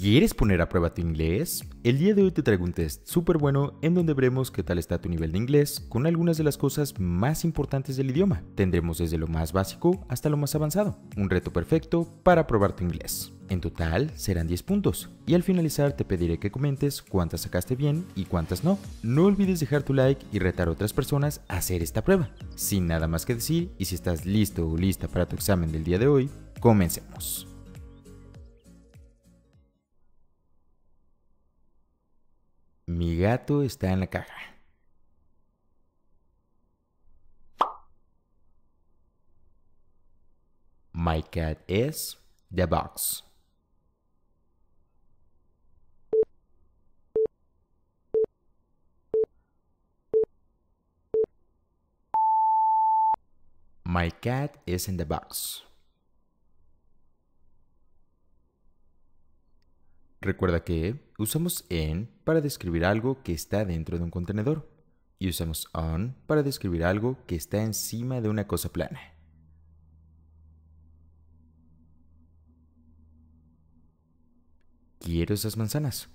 ¿Quieres poner a prueba tu inglés? El día de hoy te traigo un test súper bueno en donde veremos qué tal está tu nivel de inglés con algunas de las cosas más importantes del idioma. Tendremos desde lo más básico hasta lo más avanzado. Un reto perfecto para probar tu inglés. En total serán 10 puntos y al finalizar te pediré que comentes cuántas sacaste bien y cuántas no. No olvides dejar tu like y retar a otras personas a hacer esta prueba. Sin nada más que decir y si estás listo o lista para tu examen del día de hoy, comencemos. Mi gato está en la caja. My cat is the box. My cat is in the box. Recuerda que usamos en para describir algo que está dentro de un contenedor y usamos on para describir algo que está encima de una cosa plana. Quiero esas manzanas.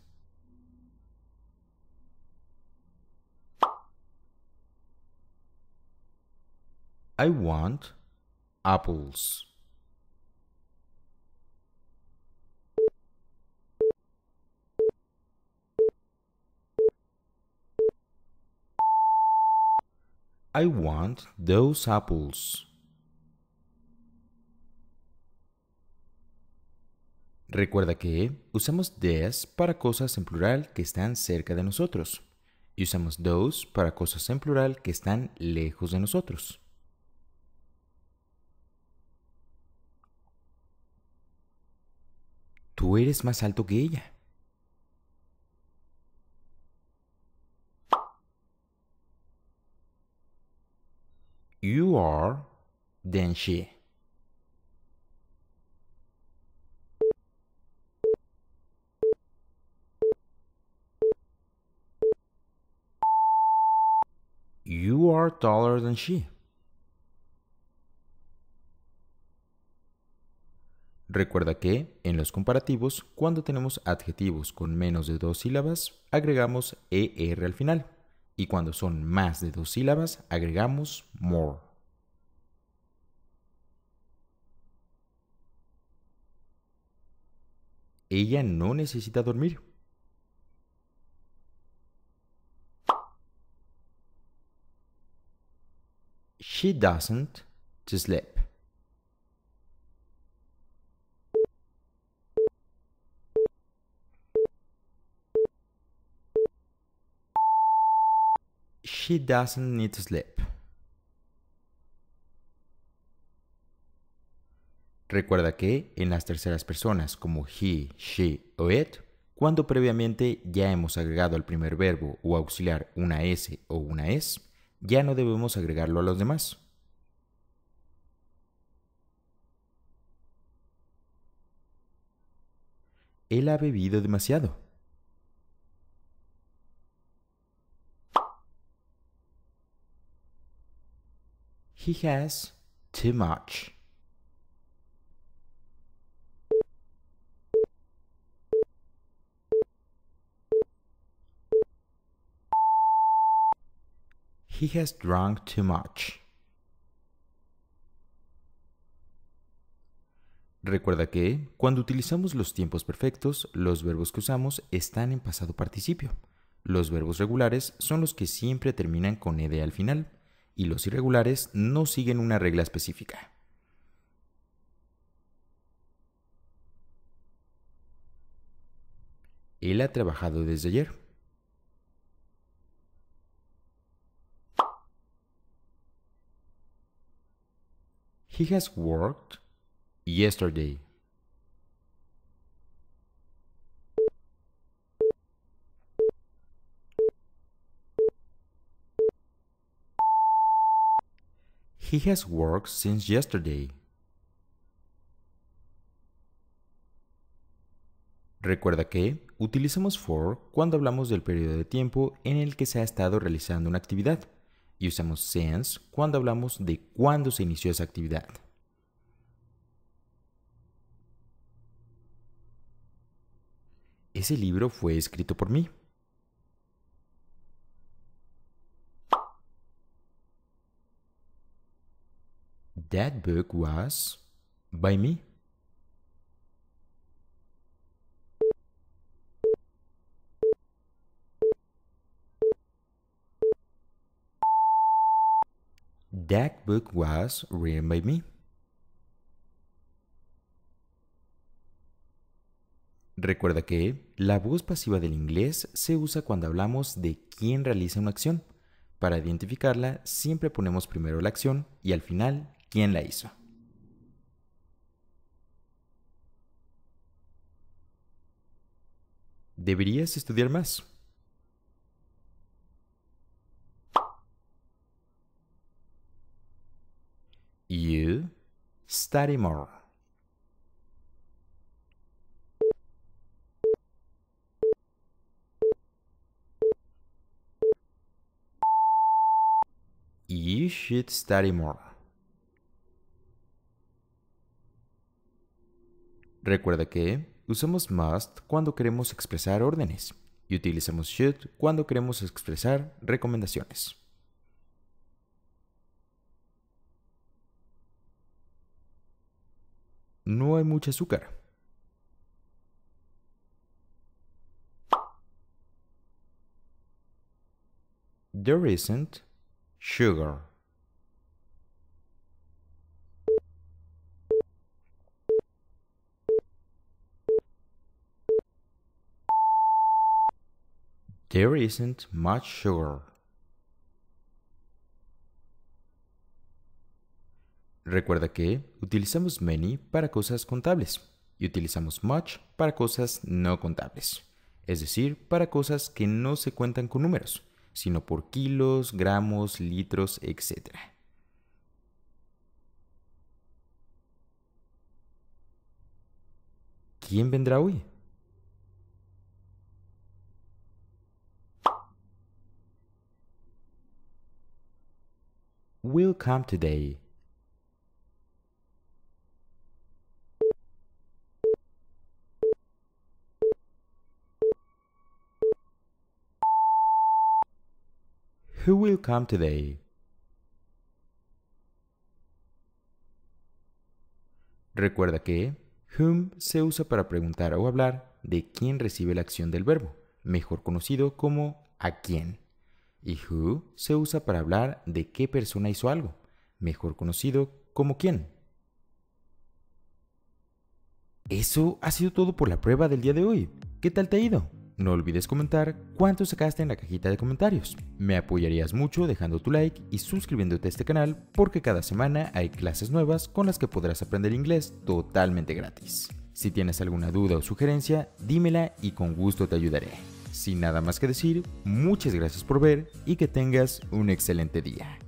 I want apples. I want those apples. Recuerda que usamos this para cosas en plural que están cerca de nosotros y usamos those para cosas en plural que están lejos de nosotros. Tú eres más alto que ella. you are than she. You are taller than she. Recuerda que, en los comparativos, cuando tenemos adjetivos con menos de dos sílabas, agregamos ER al final. Y cuando son más de dos sílabas, agregamos more. Ella no necesita dormir. She doesn't to sleep. She doesn't need to sleep. Recuerda que en las terceras personas como he, she o it, cuando previamente ya hemos agregado al primer verbo o auxiliar una s o una es, ya no debemos agregarlo a los demás. Él ha bebido demasiado. He has too much. He has drunk too much. Recuerda que cuando utilizamos los tiempos perfectos, los verbos que usamos están en pasado participio. Los verbos regulares son los que siempre terminan con ed al final y los irregulares no siguen una regla específica. Él ha trabajado desde ayer. He has worked yesterday. He has worked since yesterday. Recuerda que utilizamos for cuando hablamos del periodo de tiempo en el que se ha estado realizando una actividad y usamos since cuando hablamos de cuándo se inició esa actividad. Ese libro fue escrito por mí. That book was by me. That book was written by me. Recuerda que la voz pasiva del inglés se usa cuando hablamos de quién realiza una acción. Para identificarla, siempre ponemos primero la acción y al final quién la hizo. Deberías estudiar más. Study More. You more. Recuerda que usamos must cuando queremos expresar órdenes y utilizamos should cuando queremos expresar recomendaciones. no hay mucho azúcar. There isn't sugar. There isn't much sugar. Recuerda que utilizamos many para cosas contables y utilizamos much para cosas no contables, es decir, para cosas que no se cuentan con números, sino por kilos, gramos, litros, etc. ¿Quién vendrá hoy? Will come today. Who will come today? Recuerda que whom se usa para preguntar o hablar de quién recibe la acción del verbo, mejor conocido como a quién. Y who se usa para hablar de qué persona hizo algo, mejor conocido como quién. Eso ha sido todo por la prueba del día de hoy. ¿Qué tal te ha ido? No olvides comentar cuánto sacaste en la cajita de comentarios. Me apoyarías mucho dejando tu like y suscribiéndote a este canal porque cada semana hay clases nuevas con las que podrás aprender inglés totalmente gratis. Si tienes alguna duda o sugerencia, dímela y con gusto te ayudaré. Sin nada más que decir, muchas gracias por ver y que tengas un excelente día.